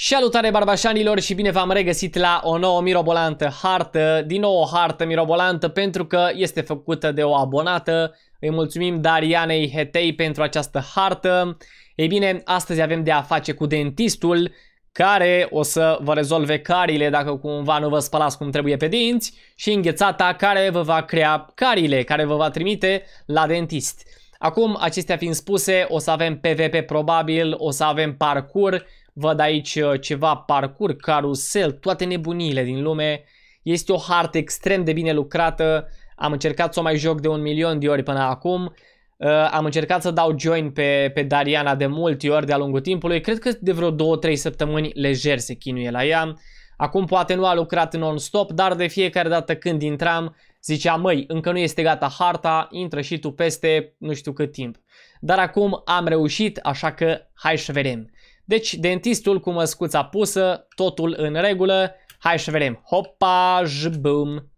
Salutare barbașanilor și bine v-am regăsit la o nouă mirobolantă hartă, din nou o hartă mirobolantă pentru că este făcută de o abonată. Îi mulțumim Darianei Hetei pentru această hartă. Ei bine, astăzi avem de a face cu dentistul care o să vă rezolve carile dacă cumva nu vă spălați cum trebuie pe dinți și înghețata care vă va crea carile, care vă va trimite la dentist. Acum, acestea fiind spuse, o să avem PvP probabil, o să avem parcur Văd aici uh, ceva parcur, carusel, toate nebuniile din lume. Este o hartă extrem de bine lucrată. Am încercat să o mai joc de un milion de ori până acum. Uh, am încercat să dau join pe, pe Dariana de multe ori de-a lungul timpului. Cred că de vreo 2-3 săptămâni lejer se chinuie la ea. Acum poate nu a lucrat non-stop, dar de fiecare dată când intram, zicea, măi, încă nu este gata harta, intră și tu peste nu știu cât timp. Dar acum am reușit, așa că hai să vedem. Deci, dentistul cu măscuța pusă, totul în regulă. Hai să vedem. Hopa, jbum.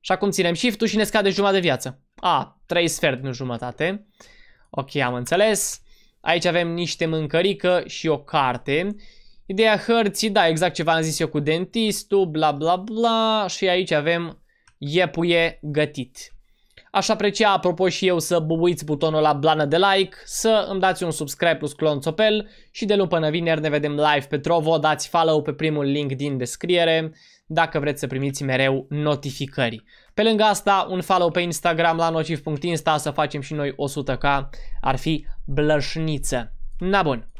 Și acum ținem shift-ul și ne scade jumătate de viață. A, trei sfert, nu jumătate. Ok, am înțeles. Aici avem niște mâncărică și o carte. Ideea hărții, da, exact ce v-am zis eu cu dentistul, bla bla bla. Și aici avem iepuie gătit. Aș aprecia apropo și eu să bubuiți butonul la blană de like, să îmi dați un subscribe plus clonțopel și de luni până vineri ne vedem live pe Trovo, dați follow pe primul link din descriere dacă vreți să primiți mereu notificări. Pe lângă asta, un follow pe Instagram la nociv.insta să facem și noi 100k, ar fi blășniță. Na bun.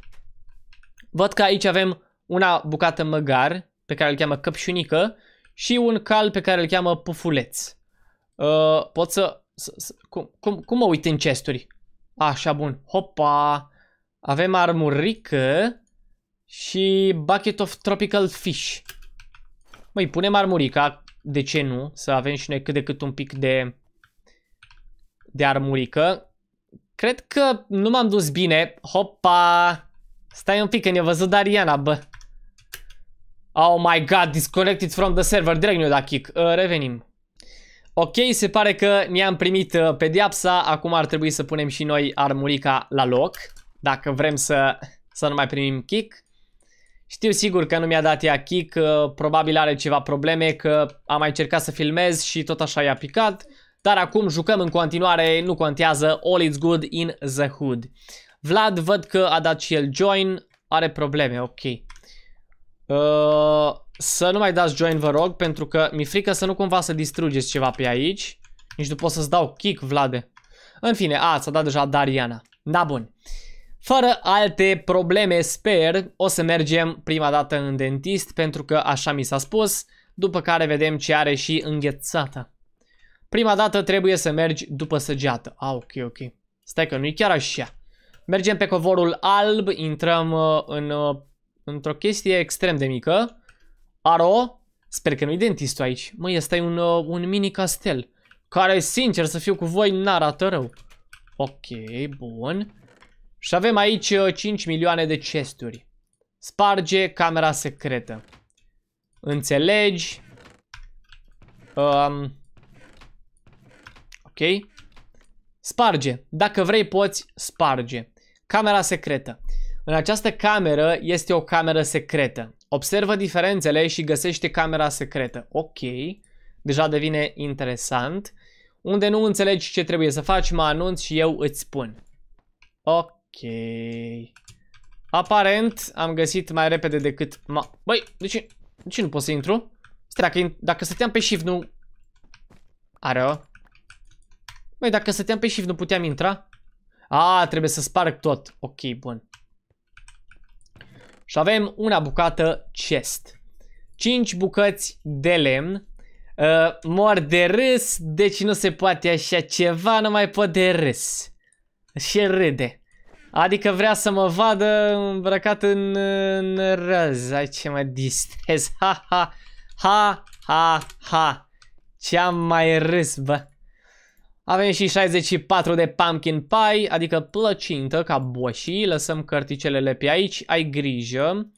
Văd că aici avem una bucată măgar, pe care îl cheamă căpșunică, și un cal pe care îl cheamă pufuleț. Uh, pot să cum, cum, cum mă uit în chesturi? Așa, bun. Hopa! Avem armurică și bucket of tropical fish. Măi, punem armurica, de ce nu? Să avem și noi cât de cât un pic de, de armurică. Cred că nu m-am dus bine. Hopa! Stai un pic, că ne-a văzut Dariana, bă. Oh my god, disconnected from the server. Direct ne-o da kick. Uh, revenim. Ok, se pare că ne-am primit uh, pediapsa, acum ar trebui să punem și noi armurica la loc, dacă vrem să, să nu mai primim kick. Știu sigur că nu mi-a dat ea kick, uh, probabil are ceva probleme, că am mai încercat să filmez și tot așa i-a picat, dar acum jucăm în continuare, nu contează, all is good in the hood. Vlad văd că a dat și el join, are probleme, ok. Uh, să nu mai dați join, vă rog, pentru că mi-e frică să nu cumva să distrugeți ceva pe aici. Nici nu pot să-ți dau kick, Vlade. În fine, a, ți-a dat deja Dariana. Da, bun. Fără alte probleme, sper, o să mergem prima dată în dentist, pentru că așa mi s-a spus, după care vedem ce are și înghețată. Prima dată trebuie să mergi după săgeată. A, ok, ok. Stai că nu-i chiar așa. Mergem pe covorul alb, intrăm uh, în uh, într-o chestie extrem de mică. Aro, sper că nu-i dentistul aici. Măi, ăsta e un, uh, un mini castel. Care, sincer să fiu cu voi, n-arată rău. Ok, bun. Și avem aici uh, 5 milioane de chesturi. Sparge camera secretă. Înțelegi? Um, ok. Sparge. Dacă vrei poți, sparge. Camera secretă. În această cameră este o cameră secretă. Observă diferențele și găsește camera secretă. Ok, deja devine interesant. Unde nu înțelegi ce trebuie să faci, mă anunț și eu îți spun. Ok. Aparent am găsit mai repede decât... Ma... Băi, de ce, de ce nu pot să intru? Stai, dacă, dacă stăteam pe shift nu... Are Băi, dacă stăteam pe shift nu puteam intra? A, trebuie să sparg tot. Ok, bun. Și avem una bucată chest. 5 bucăți de lemn. Uh, mor de râs, deci nu se poate așa ceva, nu mai pot de râs. Și râde. Adică vrea să mă vadă îmbrăcat în, în răz. Ai ce mă distrez. Ha, ha, ha, ha, ha. Ce am mai râs, bă. Avem și 64 de pumpkin pie, adică plăcintă ca boșii. Lăsăm cărticelele pe aici. Ai grijă.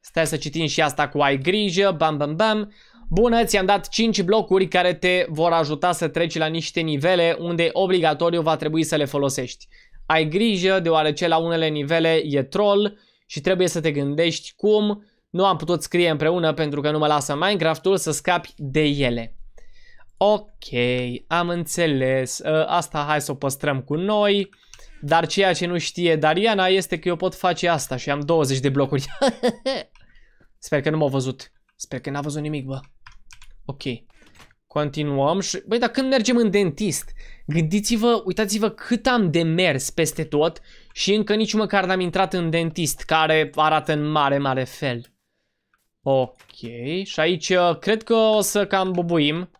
Stai să citim și asta cu ai grijă. Bam, bam, bam. Bună, ți-am dat 5 blocuri care te vor ajuta să treci la niște nivele unde obligatoriu va trebui să le folosești. Ai grijă deoarece la unele nivele e troll și trebuie să te gândești cum. Nu am putut scrie împreună pentru că nu mă lasă Minecraft-ul să scapi de ele. Ok, am înțeles. Ă, asta hai să o păstrăm cu noi. Dar ceea ce nu știe Dariana este că eu pot face asta și am 20 de blocuri. Sper că nu m-au văzut. Sper că n-a văzut nimic, bă. Ok. Continuăm și... Băi, dar când mergem în dentist, gândiți-vă, uitați-vă cât am de mers peste tot și încă nici măcar n-am intrat în dentist, care arată în mare, mare fel. Ok. Și aici uh, cred că o să cam bubuim.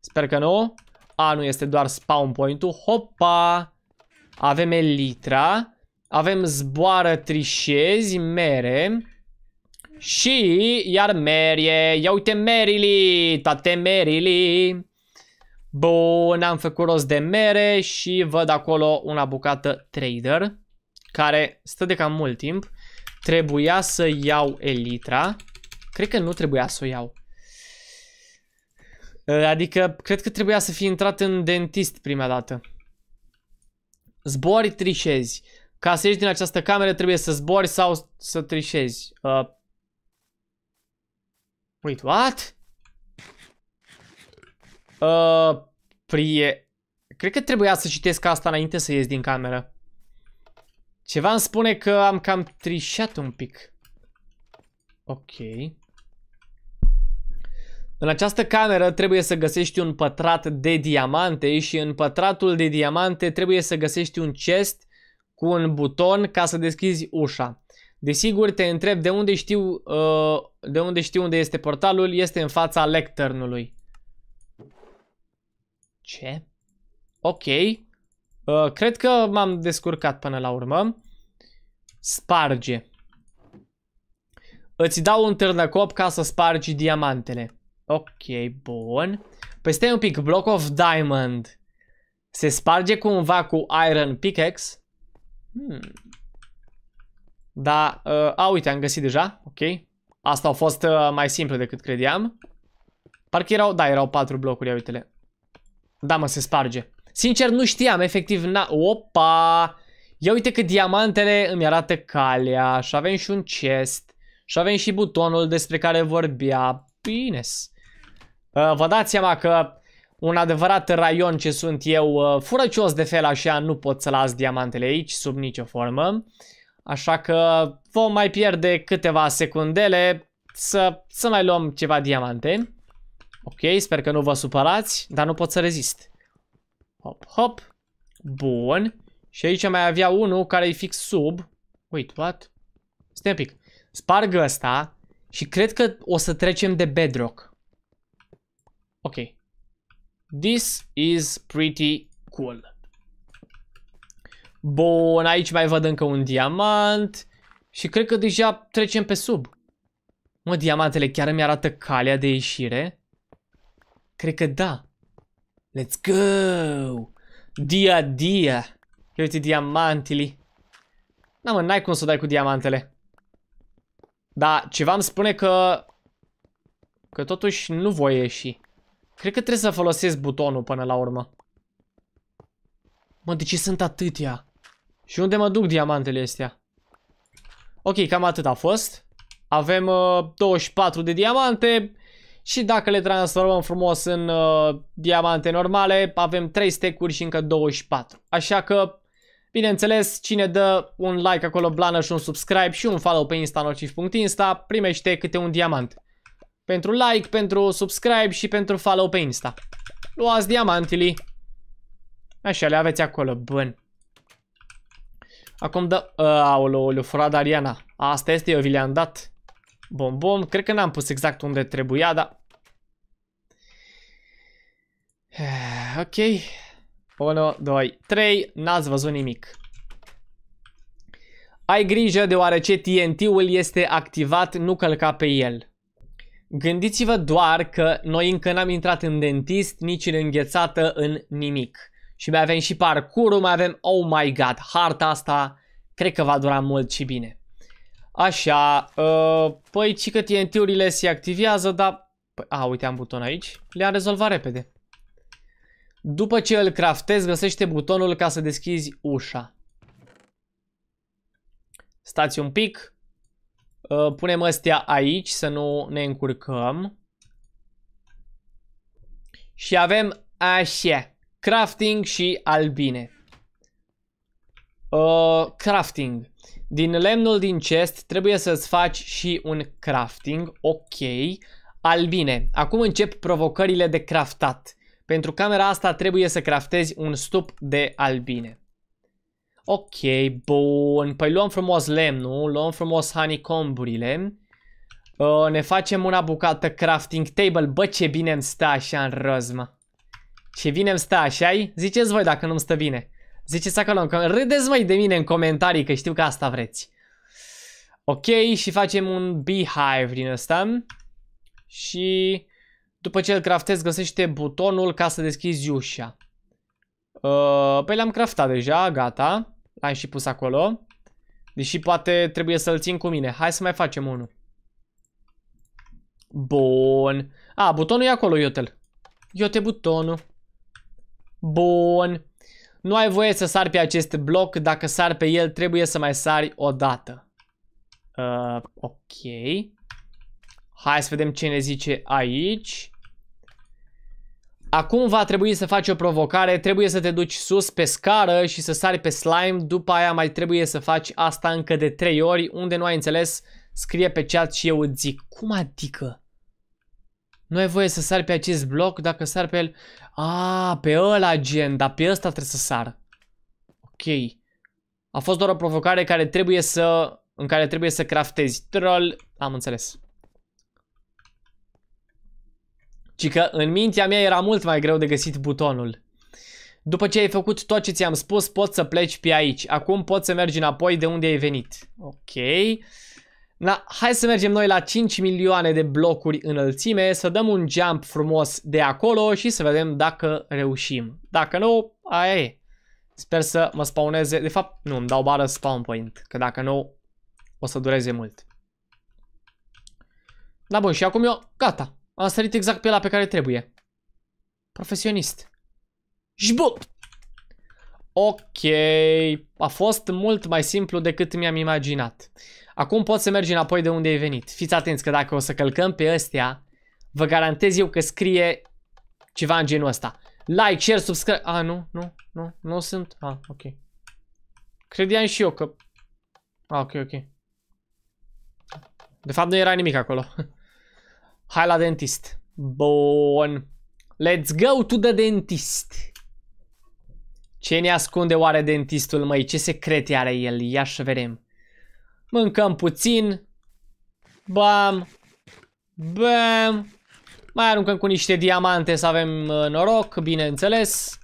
Sper că nu. A, nu este doar spawn point-ul. Hopa! Avem elitra. Avem zboară trișezi, mere. Și iar merie. Ia uite merili, toate merili. Bun, am făcut rost de mere și văd acolo una bucată trader. Care stă de cam mult timp. Trebuia să iau elitra. Cred că nu trebuia să o iau. Eh, adică, cred că trebuia să fi intrat în dentist prima dată. Zbori, trișezi. Ca să ieși din această cameră trebuie să zbori sau să trișezi. Uh... Eh, Wait, păi, what? Uh, prie... Cred că trebuia să citesc asta înainte să ies din cameră. Ceva îmi spune că am cam trișat un pic. Ok. În această cameră trebuie să găsești un pătrat de diamante și în pătratul de diamante trebuie să găsești un chest cu un buton ca să deschizi ușa. Desigur, te întreb de unde știu, uh, de unde știu unde este portalul, este în fața lecternului. Ce? Ok. Uh, cred că m-am descurcat până la urmă. Sparge. Îți dau un târnăcop ca să spargi diamantele. Ok, bun. Păi stai un pic, Block of Diamond. Se sparge cumva cu Iron Pickaxe? Hmm. Da, uh, a, uite, am găsit deja. Ok. Asta a fost uh, mai simplu decât credeam. Parcă erau, da, erau patru blocuri, uite-le. Da, mă, se sparge. Sincer, nu știam, efectiv, na... Opa! Ia uite că diamantele îmi arată calea și avem și un chest și avem și butonul despre care vorbea. Bine. -s. Uh, vă dați seama că un adevărat raion ce sunt eu, uh, furăcios de fel așa, nu pot să las diamantele aici, sub nicio formă. Așa că vom mai pierde câteva secundele să, să mai luăm ceva diamante. Ok, sper că nu vă supărați, dar nu pot să rezist. Hop, hop. Bun. Și aici mai avea unul care e fix sub. Wait, what? Stai un pic. Sparg ăsta și cred că o să trecem de bedrock. Ok. This is pretty cool. Bun, aici mai văd încă un diamant. Și cred că deja trecem pe sub. Mă, diamantele chiar îmi arată calea de ieșire? Cred că da. Let's go! Dia, dia! Ia uite diamantele. Da, mă, n-ai cum să dai cu diamantele. Da, ceva îmi spune că... Că totuși nu voi ieși. Cred că trebuie să folosesc butonul până la urmă. Mă, de ce sunt atâtea? Și unde mă duc diamantele astea? Ok, cam atât a fost. Avem uh, 24 de diamante și dacă le transformăm frumos în uh, diamante normale, avem 3 stecuri și încă 24. Așa că, bineînțeles, cine dă un like acolo blană și un subscribe și un follow pe Insta primește câte un diamant pentru like, pentru subscribe și pentru follow pe Insta. Luați diamantili. Așa, le aveți acolo. Bun. Acum dă... Aoleu, le furat Ariana. Asta este, eu vi le-am dat. Bom, bom. Cred că n-am pus exact unde trebuia, dar... Ok. 1, 2, 3. N-ați văzut nimic. Ai grijă deoarece TNT-ul este activat, nu călca pe el. Gândiți-vă doar că noi încă n-am intrat în dentist, nici în înghețată, în nimic. Și mai avem și parcurul, mai avem, oh my god, harta asta, cred că va dura mult și bine. Așa, uh, păi ci că TNT-urile se activează, dar... Păi, a, uite, am buton aici, le-am rezolvat repede. După ce îl craftez, găsește butonul ca să deschizi ușa. Stați un pic, Uh, punem astea aici să nu ne încurcăm. Și avem așa. Crafting și albine. Uh, crafting. Din lemnul din chest trebuie să-ți faci și un crafting. Ok. Albine. Acum încep provocările de craftat. Pentru camera asta trebuie să craftezi un stup de albine. Ok, bun. Păi luăm frumos lemnul, luăm frumos honeycomburile. Uh, ne facem una bucată crafting table. Bă, ce bine îmi stă așa în rozmă. Ce bine îmi stă așa -i? Ziceți voi dacă nu-mi stă bine. Ziceți acolo, în râdeți mai de mine în comentarii, că știu că asta vreți. Ok, și facem un beehive din ăsta. Și după ce îl craftez, găsește butonul ca să deschizi ușa. Uh, păi l-am craftat deja, gata. L-am și pus acolo. Deși poate trebuie să-l țin cu mine. Hai să mai facem unul. Bun. A, butonul e acolo, Iotel. Iote butonul. Bun. Nu ai voie să sari pe acest bloc. Dacă sari pe el, trebuie să mai sari o dată. Uh, ok. Hai să vedem ce ne zice aici. Acum va trebui să faci o provocare, trebuie să te duci sus pe scară și să sari pe slime, după aia mai trebuie să faci asta încă de 3 ori, unde nu ai înțeles, scrie pe chat și eu îți zic. Cum adică? Nu ai voie să sari pe acest bloc dacă sar pe el? A, pe ăla gen, dar pe ăsta trebuie să sar. Ok. A fost doar o provocare care trebuie să, în care trebuie să craftezi troll, am înțeles. ci că în mintea mea era mult mai greu de găsit butonul. După ce ai făcut tot ce ți-am spus, poți să pleci pe aici. Acum poți să mergi înapoi de unde ai venit. Ok. Na, hai să mergem noi la 5 milioane de blocuri înălțime, să dăm un jump frumos de acolo și să vedem dacă reușim. Dacă nu, aia e. Sper să mă spawneze. De fapt, nu, îmi dau bară spawn point, că dacă nu, o să dureze mult. Da, bun, și acum eu, gata. Am sărit exact pe la pe care trebuie. Profesionist. Jbut! Ok, a fost mult mai simplu decât mi-am imaginat. Acum pot să mergi înapoi de unde ai venit. Fiți atenți că dacă o să călcăm pe ăstea, vă garantez eu că scrie ceva în genul ăsta. Like, share, subscribe... A, nu, nu, nu, nu sunt... A, ok. Credeam și eu că... A, ok, ok. De fapt nu era nimic acolo. Hai la dentist. Bun. Let's go to the dentist. Ce ne ascunde oare dentistul, măi? Ce secrete are el? Ia să vedem. Mâncăm puțin. Bam. Bam. Mai aruncăm cu niște diamante să avem uh, noroc, bineînțeles.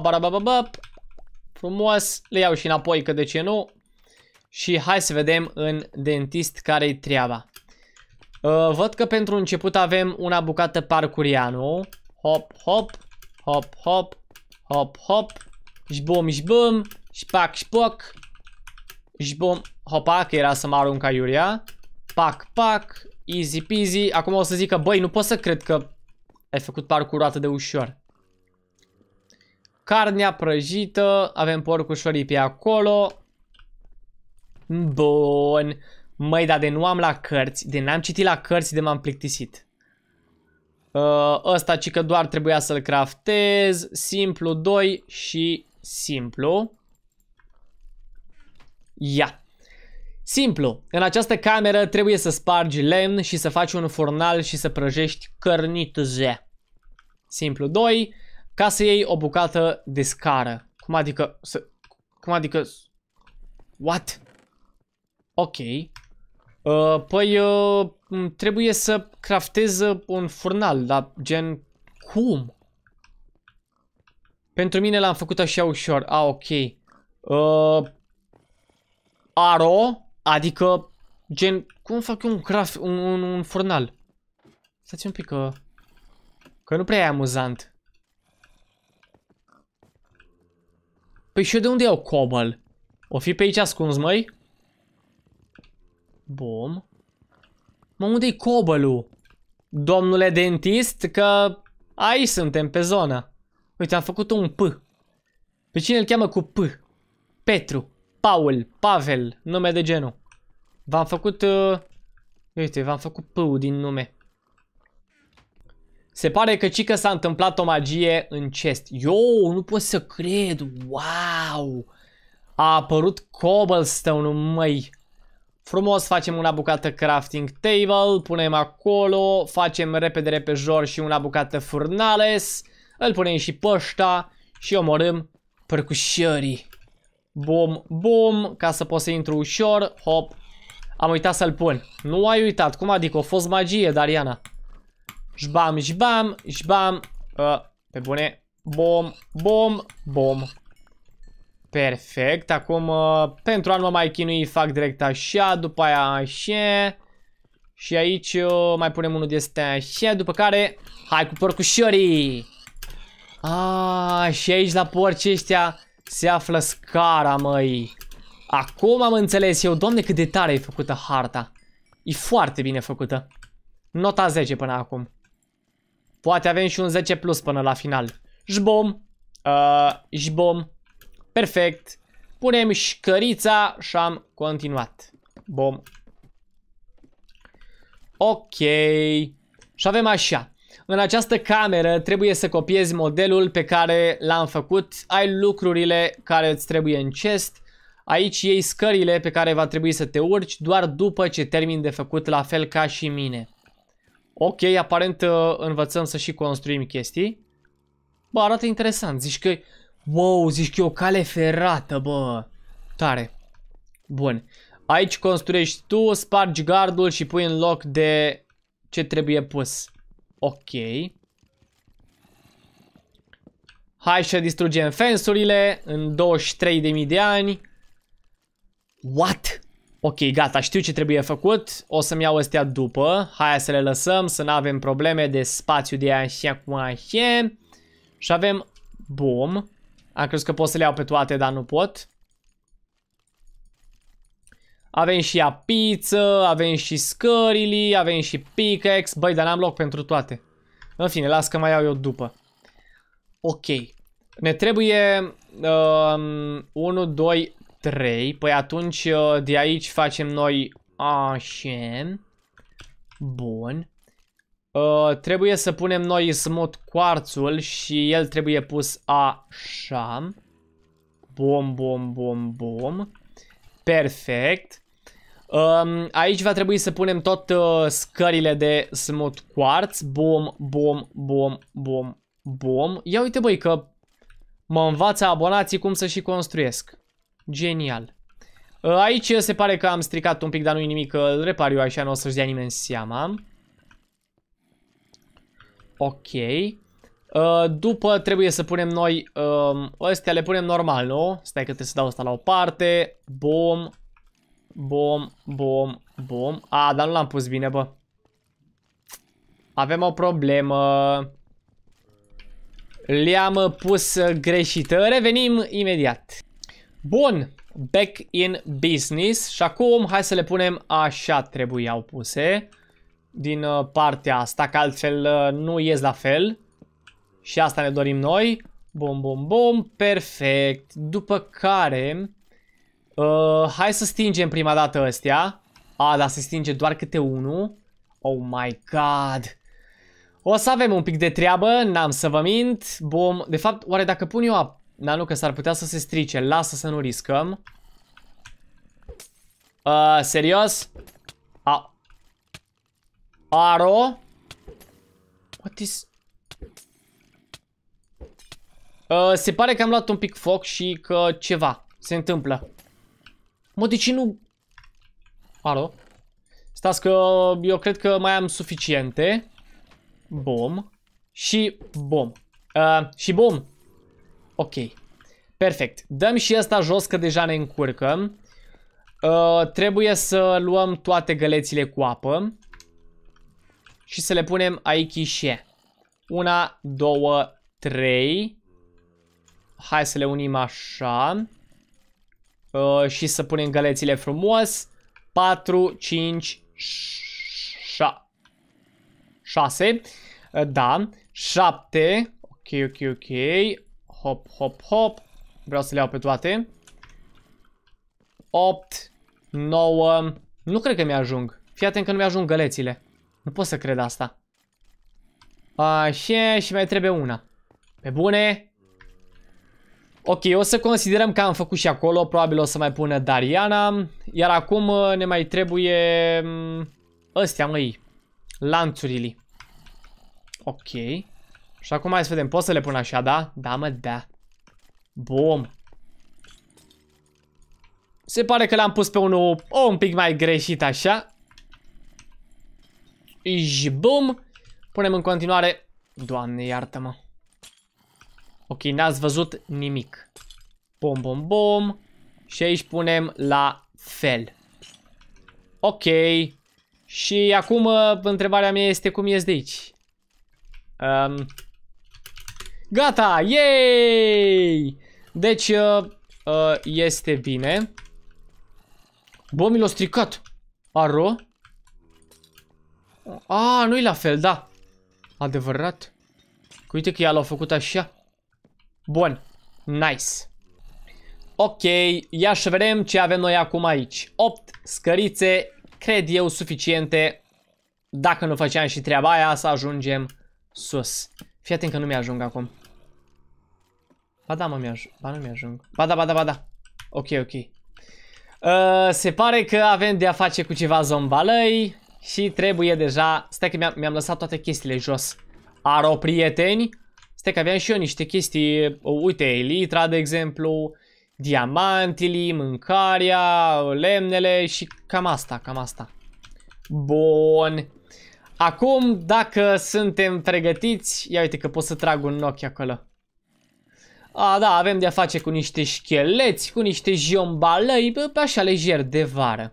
-ba. Frumos. Le iau și înapoi, că de ce nu. Și hai să vedem în dentist care-i treaba. Uh, văd că pentru început avem una bucată parcurianu. Hop, hop, hop, hop, hop, hop, jbum, jbum, șpac, șpoc, jbum, hopa, că era să mă arunc aiurea. Pac, pac, easy peasy. Acum o să zic că, băi, nu pot să cred că ai făcut parcurul atât de ușor. Carnea prăjită, avem porcușorii pe acolo. Bun. Măi, dar de nu am la cărți, de n-am citit la cărți, de m-am plictisit. Uh, ăsta ci că doar trebuia să-l craftez, simplu 2 și simplu. Ia. Simplu. În această cameră trebuie să spargi lemn și să faci un furnal și să prăjești cărnitze. Simplu 2. Ca să iei o bucată de scară. Cum adică să... Cum adică... What? Ok. Uh, păi uh, trebuie să craftez uh, un furnal, dar gen cum? Pentru mine l-am făcut așa ușor. A, ah, ok. Uh, aro, adică gen cum fac eu un craft, un, un, un furnal? Stați un pic că uh, că nu prea e amuzant. Păi și eu de unde iau cobal O fi pe aici ascuns, măi? Bum. Mă, unde-i cobălu? Domnule dentist, că aici suntem, pe zonă. Uite, am făcut un P. Pe cine îl cheamă cu P? Petru, Paul, Pavel, nume de genul. V-am făcut... Uh... Uite, v-am făcut p din nume. Se pare că cică s-a întâmplat o magie în chest. Yo, nu pot să cred, wow! A apărut cobblestone-ul, măi. Frumos facem una bucată crafting table, punem acolo, facem repede repejor și una bucată furnales, îl punem și pe și omorâm percușării. Bum, bum, ca să pot să intru ușor, hop. Am uitat să-l pun. Nu ai uitat, cum adică? A fost magie, Dariana. Jbam, jbam, jbam. Uh, ă, pe bune. Bom, bom, bom. Perfect, acum uh, pentru a nu mai chinui fac direct așa, după aia așa Și aici uh, mai punem unul de astea așa, după care hai cu porcușorii Ah, și aici la porci ăștia se află scara, măi Acum am înțeles eu, domne cât de tare e făcută harta E foarte bine făcută Nota 10 până acum Poate avem și un 10 plus până la final Jbom uh, Jbom Perfect. Punem șcărița și am continuat. Bom. Ok. Și avem așa. În această cameră trebuie să copiezi modelul pe care l-am făcut. Ai lucrurile care îți trebuie în chest. Aici iei scările pe care va trebui să te urci doar după ce termin de făcut la fel ca și mine. Ok, aparent uh, învățăm să și construim chestii. Bă, arată interesant. Zici că Wow, zici că e o cale ferată, bă. Tare. Bun. Aici construiești tu, spargi gardul și pui în loc de ce trebuie pus. Ok. Hai să distrugem fensurile în 23.000 de ani. What? Ok, gata, știu ce trebuie făcut. O să-mi iau astea după. Hai să le lăsăm, să nu avem probleme de spațiu de așa cum așa. Și avem... Bum. Am crezut că pot să le iau pe toate, dar nu pot. Avem și a pizza, avem și scările, avem și pickaxe. Băi, dar n-am loc pentru toate. În fine, las că mai iau eu după. Ok. Ne trebuie uh, 1, 2, 3. Păi atunci uh, de aici facem noi așa. Bun. Uh, trebuie să punem noi smut quartzul și el trebuie pus așa. Bom, bom, bom, bom. Perfect. Um, aici va trebui să punem tot uh, scările de smut quartz. Bom, bom, bom, bom, bom. Ia uite băi că mă învață abonații cum să și construiesc. Genial. Uh, aici se pare că am stricat un pic, dar nu-i nimic, îl repar eu așa, nu o să-și dea nimeni seama. Ok. Uh, după trebuie să punem noi um, Astea le punem normal, nu? Stai că trebuie să dau asta la o parte Bom Bom, bom, bom A, dar nu l-am pus bine, bă Avem o problemă Le-am pus greșită Revenim imediat Bun Back in business Și acum hai să le punem așa trebuiau puse din uh, partea asta, că altfel uh, nu ies la fel. Și asta ne dorim noi. Bom, bom, bom, perfect. După care, uh, hai să stingem prima dată astea. A, dar se stinge doar câte unul. Oh my god. O să avem un pic de treabă, n-am să vă mint. Bom, de fapt, oare dacă pun eu Da, nu, că s-ar putea să se strice. Lasă să nu riscăm. Uh, serios? Aro? What is... Uh, se pare că am luat un pic foc și că ceva se întâmplă. Mă, de ce nu... Aro? Stați că eu cred că mai am suficiente. Bom. Și bom. Uh, și bom. Ok. Perfect. Dăm și asta jos că deja ne încurcăm. Uh, trebuie să luăm toate gălețile cu apă și să le punem aici. și Una, două, trei. Hai să le unim așa. Uh, și să punem gălețile frumos. 4, 5, 6. Uh, da. 7. Ok, ok, ok. Hop, hop, hop. Vreau să le iau pe toate. 8, 9. Nu cred că mi-ajung. Fii atent că nu mi-ajung gălețile. Nu pot să cred asta. Așa, și mai trebuie una. Pe bune. Ok, o să considerăm că am făcut și acolo. Probabil o să mai pună Dariana. Iar acum uh, ne mai trebuie... Mm, ăstea, măi. Lanțurile. Ok. Și acum hai să vedem. Pot să le pun așa, da? Da, mă, da. Bum. Se pare că l-am pus pe unul oh, un pic mai greșit așa. Jbum. Punem în continuare. Doamne, iartă-mă. Ok, n-ați văzut nimic. Bom, bom, bom. Și aici punem la fel. Ok. Și acum uh, întrebarea mea este cum ies de aici. Um. Gata! Yay! Deci uh, uh, este bine. Bă, mi l-a stricat. Aro? A, ah, nu-i la fel, da. Adevărat. uite că ea l-au făcut așa. Bun. Nice. Ok, ia să vedem ce avem noi acum aici. 8 scărițe, cred eu, suficiente. Dacă nu făceam și treaba aia, să ajungem sus. Fii atent că nu mi-ajung acum. Ba da, mă, mi-ajung. Ba nu mi-ajung. Ba da, ba da, ba da. Ok, ok. Uh, se pare că avem de a face cu ceva zombalăi. Și trebuie deja... Stai că mi-am mi, lăsat toate chestiile jos. Aro, prieteni. Stai că aveam și eu niște chestii. Uh, uite, elitra, de exemplu. Diamantili, mâncarea, lemnele și cam asta, cam asta. Bun. Acum, dacă suntem pregătiți... Ia uite că pot să trag un ochi acolo. A, da, avem de-a face cu niște șcheleți cu niște jombalăi, așa lejer de vară.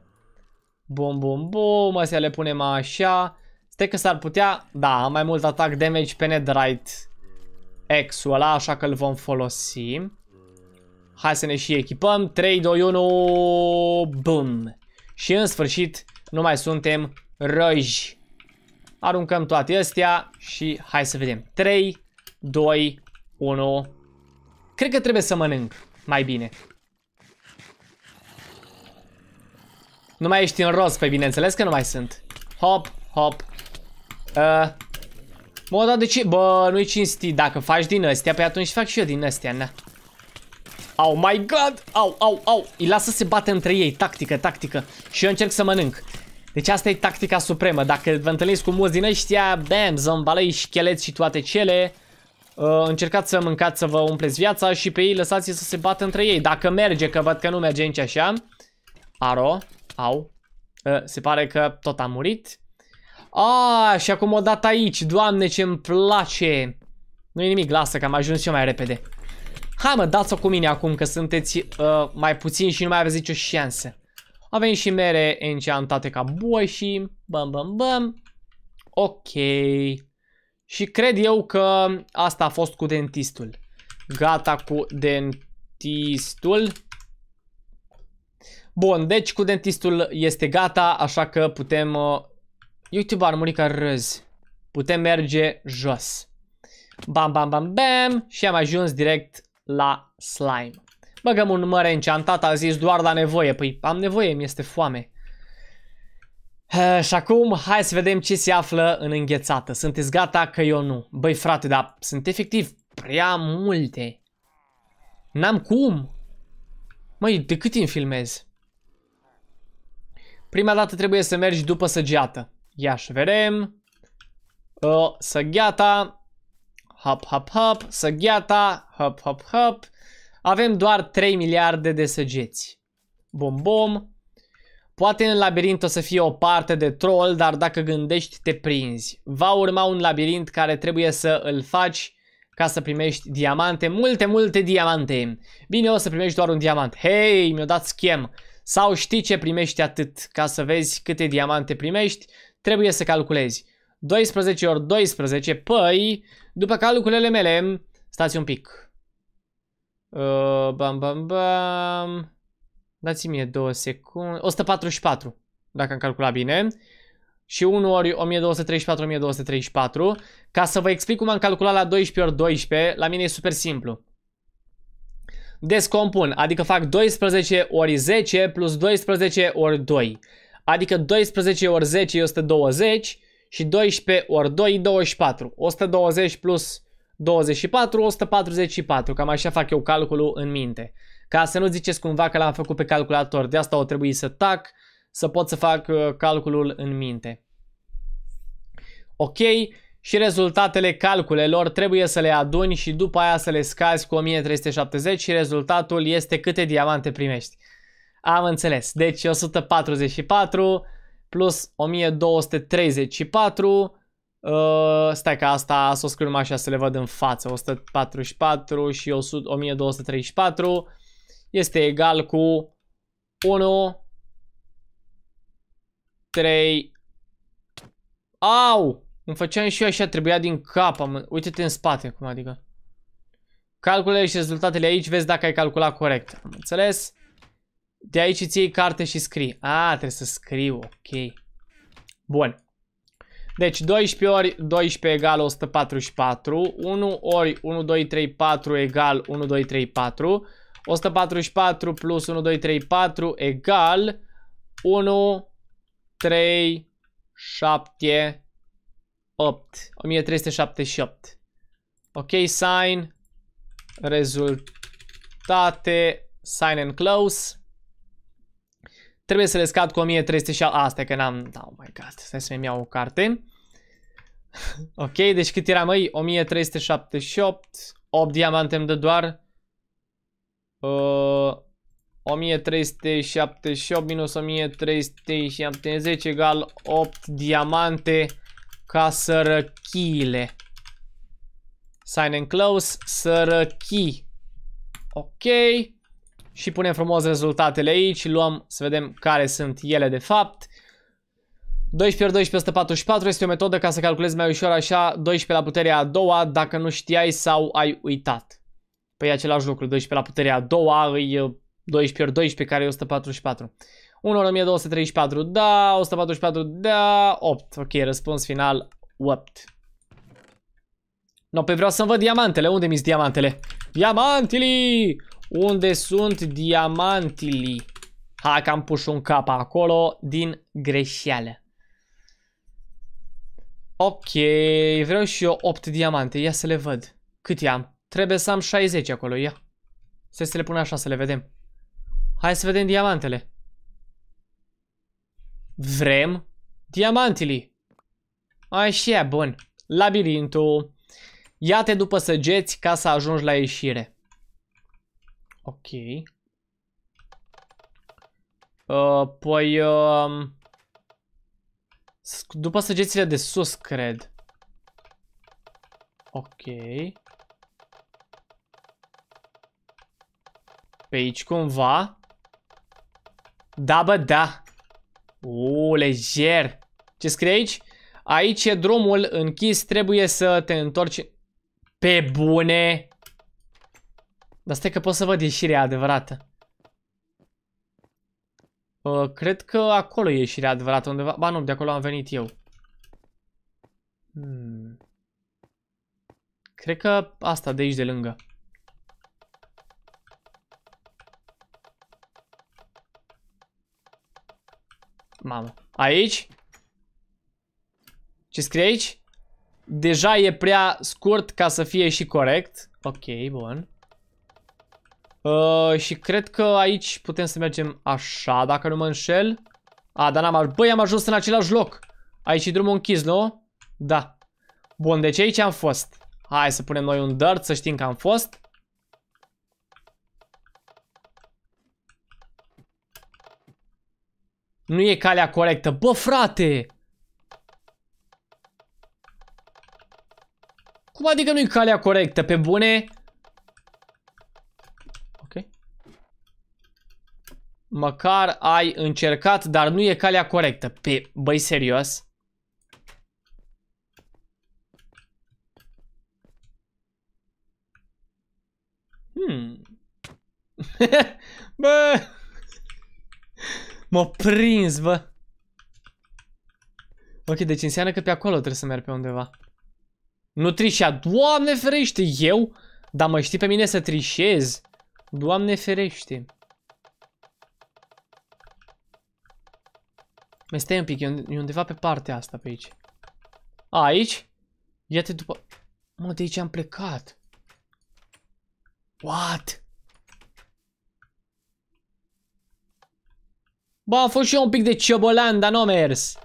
Bum, bum, bum, astea le punem așa. Stai că s-ar putea, da, am mai mult atac damage pe netherite X-ul ăla, așa că îl vom folosi. Hai să ne și echipăm. 3, 2, 1, bum. Și în sfârșit, nu mai suntem răji. Aruncăm toate astea și hai să vedem. 3, 2, 1. Cred că trebuie să mănânc mai bine. Nu mai ești în roz, pe bineînțeles că nu mai sunt. Hop, hop. Uh. Bă, dar de ce? Bă, nu-i cinstit. Dacă faci din astea, pe păi atunci fac și eu din astea, na. oh my god! Au, au, au! Îi lasă să se bată între ei. Tactică, tactică. Și eu încerc să mănânc. Deci asta e tactica supremă. Dacă vă întâlniți cu mulți din ăștia, bam, zombalei, șcheleți și toate cele, uh, încercați să mâncați, să vă umpleți viața și pe ei lăsați să se bată între ei. Dacă merge, că văd că nu merge nici așa. Aro. Au. Ă, se pare că tot a murit. A, și acum o dat aici. Doamne, ce îmi place. Nu-i nimic, lasă că am ajuns și mai repede. Hai mă, dați-o cu mine acum că sunteți uh, mai puțini și nu mai aveți nicio șansă. Avem și mere enchantate ca boi și bam bam bam. Ok. Și cred eu că asta a fost cu dentistul. Gata cu dentistul. Bun, deci cu dentistul este gata, așa că putem... Uh, YouTube armurica râzi. Putem merge jos. Bam, bam, bam, bam. Și am ajuns direct la slime. Băgăm un măre înceantat, a zis doar la nevoie. Păi am nevoie, mi este foame. Uh, și acum, hai să vedem ce se află în înghețată. Sunteți gata că eu nu. Băi frate, dar sunt efectiv prea multe. N-am cum. Măi, de cât timp filmez? Prima dată trebuie să mergi după săgeată. Ia și vedem. Uh, săgeata. Hop, hop, hop. Săgeata. Hop, hop, hop. Avem doar 3 miliarde de săgeți. Bom, bom. Poate în labirint o să fie o parte de troll, dar dacă gândești, te prinzi. Va urma un labirint care trebuie să îl faci ca să primești diamante, multe, multe diamante. Bine, o să primești doar un diamant. Hei, mi-o dat schem. Sau știi ce primești atât, ca să vezi câte diamante primești, trebuie să calculezi. 12 ori 12, păi, după calculele mele, stați un pic. Uh, bam, bam, bam. Dați-mi mie două secunde. 144, dacă am calculat bine. Și 1 ori 1234, 1234. Ca să vă explic cum am calculat la 12 ori 12, la mine e super simplu descompun, adică fac 12 ori 10 plus 12 ori 2. Adică 12 ori 10 e 120 și 12 ori 2 e 24. 120 plus 24, 144. Cam așa fac eu calculul în minte. Ca să nu ziceți cumva că l-am făcut pe calculator. De asta o trebuie să tac, să pot să fac uh, calculul în minte. Ok, și rezultatele calculelor trebuie să le aduni și după aia să le scazi cu 1370 și rezultatul este câte diamante primești. Am înțeles. Deci 144 plus 1234 Uh, ă, stai că asta să o scriu așa să le văd în față. 144 și 100, 1234 este egal cu 1 3 Au! Îmi făceam și eu așa, trebuia din cap. Am... Uite-te în spate cum adică. Calculele și rezultatele aici, vezi dacă ai calculat corect. Am înțeles? De aici îți iei carte și scrii. A, trebuie să scriu, ok. Bun. Deci 12 ori 12 egal 144, 1 ori 1, 2, 3, 4 egal 1, 2, 3, 4, 144 plus 1, 2, 3, 4 egal 1, 3, 7, 8. 1378. Ok, sign. Rezultate. Sign and close. Trebuie să le scad cu 1307. Asta că n-am... Oh my god. Stai să-mi iau o carte. ok, deci cât era măi? 1378. 8 diamante îmi dă doar. Uh, 1378 minus 1370 egal 8 diamante ca sărăchiile. Sign and close, sărăchii. Ok. Și punem frumos rezultatele aici, luăm să vedem care sunt ele de fapt. 12 ori 12 144 este o metodă ca să calculezi mai ușor așa 12 la puterea a doua dacă nu știai sau ai uitat. Păi e același lucru, 12 la puterea a doua e 12 ori 12 care e 144. 1 în 1234, da, 144, da, 8. Ok, răspuns final, 8. No, pe vreau să-mi văd diamantele. Unde mi-s diamantele? Diamantili! Unde sunt diamantili? Ha, că am pus un cap acolo din greșeală. Ok, vreau și eu 8 diamante. Ia să le văd. Cât am? Trebuie să am 60 acolo, ia. Să se le pun așa să le vedem. Hai să vedem diamantele. Vrem diamantili. Așa, bun. Labirintul. Ia-te după săgeți ca să ajungi la ieșire. Ok. Uh, păi... Uh, după săgețile de sus, cred. Ok. Pe aici cumva. Da, bă, da. Uuu, lejer. Ce scrie aici? Aici e drumul închis, trebuie să te întorci pe bune. Dar stai că pot să văd ieșirea adevărată. Uh, cred că acolo e ieșirea adevărată undeva. Ba nu, de acolo am venit eu. Hmm. Cred că asta de aici de lângă. Mamă. Aici? Ce scrie aici? Deja e prea scurt ca să fie și corect. Ok, bun. Uh, și cred că aici putem să mergem așa, dacă nu mă înșel. A, dar n-am Băi, am ajuns în același loc. Aici e drumul închis, nu? Da. Bun, deci aici am fost. Hai să punem noi un dart, să știm că am fost. Nu e calea corectă. Bă, frate! Cum adică nu e calea corectă? Pe bune? Ok. Măcar ai încercat, dar nu e calea corectă. Pe, băi, serios? Hmm. Bă! M-a prins, bă. Ok, deci înseamnă că pe acolo trebuie să merg pe undeva. Nu trișea. Doamne ferește, eu? Dar mă știi pe mine să trișez? Doamne ferește. Mai stai un pic, e undeva pe partea asta pe aici. A, aici? Ia-te după... Mă, de aici am plecat. What? Bă, a fost și eu un pic de ciobolan, dar nu a mers.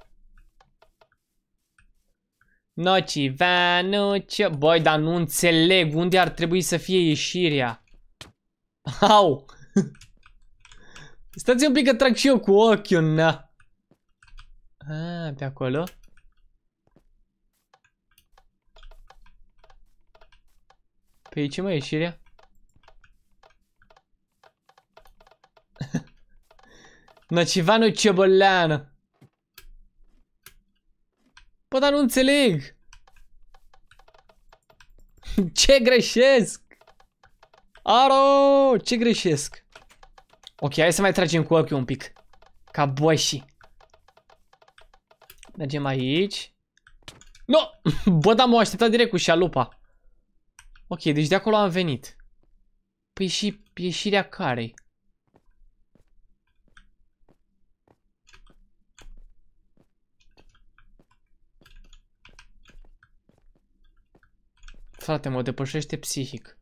nu ce... Băi, dar nu înțeleg unde ar trebui să fie ieșirea. Au! Stați un pic că trag și eu cu ochiul, na. A, pe acolo? Pe păi, aici, mai ieșirea? Nocivanu Ciobolleanu Bă, păi, dar nu înțeleg Ce greșesc Aro, ce greșesc Ok, hai să mai tragem cu ochiul un pic Ca boșii Mergem aici No! Bă, dar m-au așteptat direct cu șalupa Ok, deci de acolo am venit Păi și ieșirea -i? Frate, mă depășește psihic.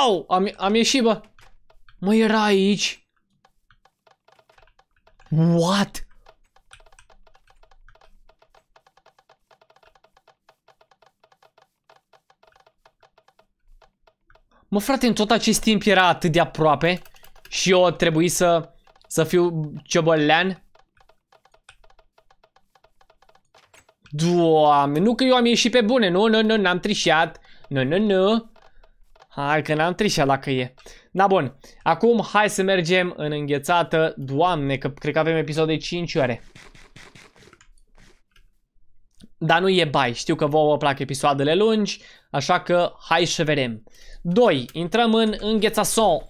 Au! Am, am ieșit, bă! Mă, era aici! What? Mă, frate, în tot acest timp era atât de aproape și eu trebuie să să fiu ciobolean? Doamne, nu că eu am ieșit pe bune, nu, nu, nu, n-am trișat. Nu, nu, nu. Hai că n-am trișat dacă e. Na bun. Acum, hai să mergem în înghețată. Doamne, că cred că avem episod de 5 ore. Dar nu e bai, știu că vouă plac episoadele lungi, așa că hai să vedem. 2. Intrăm în înghețason.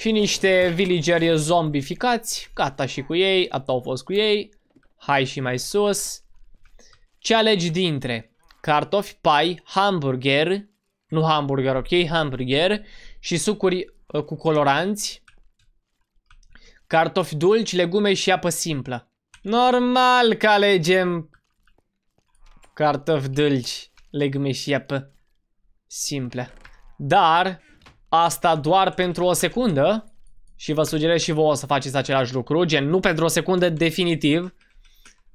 și niște villageri zombificați. Gata și cu ei, atât au fost cu ei. Hai și mai sus. Ce alegi dintre? Cartofi, pai, hamburger, nu hamburger, ok, hamburger și sucuri uh, cu coloranți, cartofi dulci, legume și apă simplă. Normal că alegem cartofi dulci, legume și apă simplă. Dar Asta doar pentru o secundă și vă sugerez și vouă să faceți același lucru, gen nu pentru o secundă definitiv,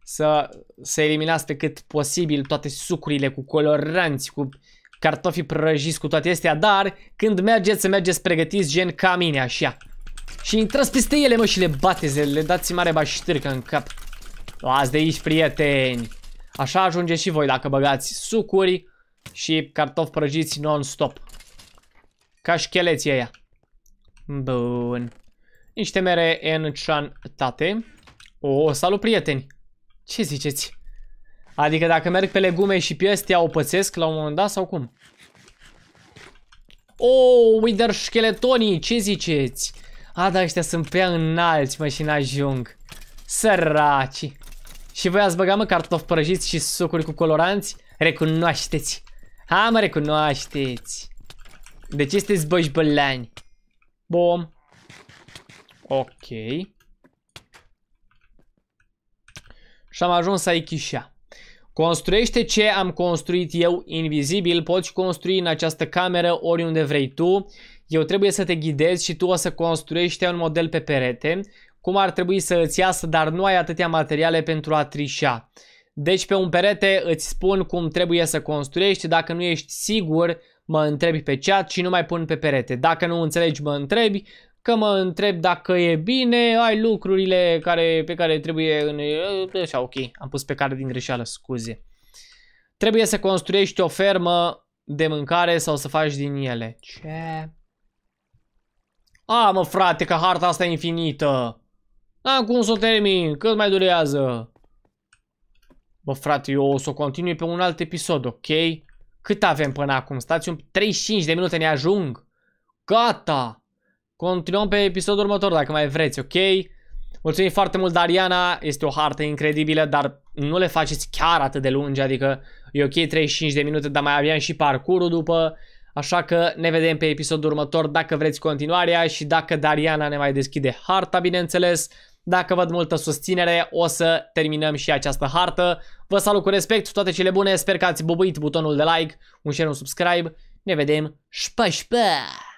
să, să eliminați pe cât posibil toate sucurile cu coloranți, cu cartofii prăjiți, cu toate astea, dar când mergeți, să mergeți pregătiți gen ca mine, așa. Și intrați peste ele, mă, și le bateți, le dați mare baștârcă în cap. Luați de aici, prieteni! Așa ajungeți și voi dacă băgați sucuri și cartofi prăjiți non-stop. Ca șcheleții aia. Bun. Niște mere enchantate. O, salut prieteni! Ce ziceți? Adică dacă merg pe legume și pe astea o pățesc la un moment dat sau cum? Oh, Wither Scheletonii, ce ziceți? A, dar ăștia sunt prea înalți, mă, și n-ajung. Săraci. Și voi ați băga, mă, cartofi prăjiți și sucuri cu coloranți? Recunoașteți. Ha, mă, recunoașteți. De deci ce sunteți bășbălani? Bom. Ok. Și am ajuns aici Aichișa. Construiește ce am construit eu invizibil. Poți construi în această cameră oriunde vrei tu. Eu trebuie să te ghidez și tu o să construiești un model pe perete. Cum ar trebui să îți iasă, dar nu ai atâtea materiale pentru a trișa. Deci pe un perete îți spun cum trebuie să construiești. Dacă nu ești sigur, mă întrebi pe chat și nu mai pun pe perete. Dacă nu înțelegi, mă întrebi, că mă întreb dacă e bine, ai lucrurile care, pe care trebuie în... Așa, ok, am pus pe care din greșeală, scuze. Trebuie să construiești o fermă de mâncare sau să faci din ele. Ce? A, mă frate, că harta asta e infinită. N-am cum să o termin, cât mai durează. Bă, frate, eu o să o continui pe un alt episod, ok? Cât avem până acum? Stați un 35 de minute, ne ajung. Gata! Continuăm pe episodul următor dacă mai vreți, ok? Mulțumim foarte mult, Dariana. Este o hartă incredibilă, dar nu le faceți chiar atât de lungi, adică e ok 35 de minute, dar mai aveam și parcurul după. Așa că ne vedem pe episodul următor dacă vreți continuarea și dacă Dariana ne mai deschide harta, bineînțeles. Dacă văd multă susținere, o să terminăm și această hartă. Vă salut cu respect, toate cele bune, sper că ați bubuit butonul de like, un share, un subscribe. Ne vedem, șpa, șpa!